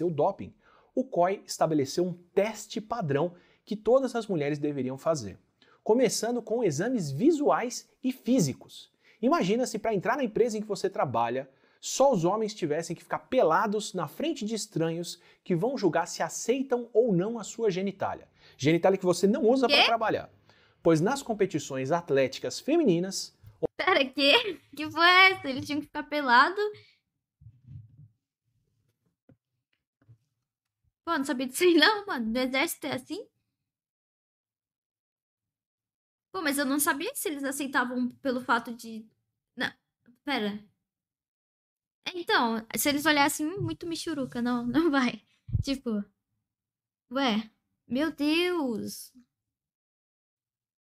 seu doping, o COI estabeleceu um teste padrão que todas as mulheres deveriam fazer, começando com exames visuais e físicos. Imagina se para entrar na empresa em que você trabalha, só os homens tivessem que ficar pelados na frente de estranhos que vão julgar se aceitam ou não a sua genitália. Genitália que você não usa para trabalhar. Pois nas competições atléticas femininas. Pera, quê? Que foi é essa? Eles tinham que ficar pelado Pô, não sabia disso aí não, mano. No exército é assim? Pô, mas eu não sabia se eles aceitavam pelo fato de. Não, pera. É, então, se eles olhassem hum, muito michuruca, não, não vai. Tipo, ué, meu Deus.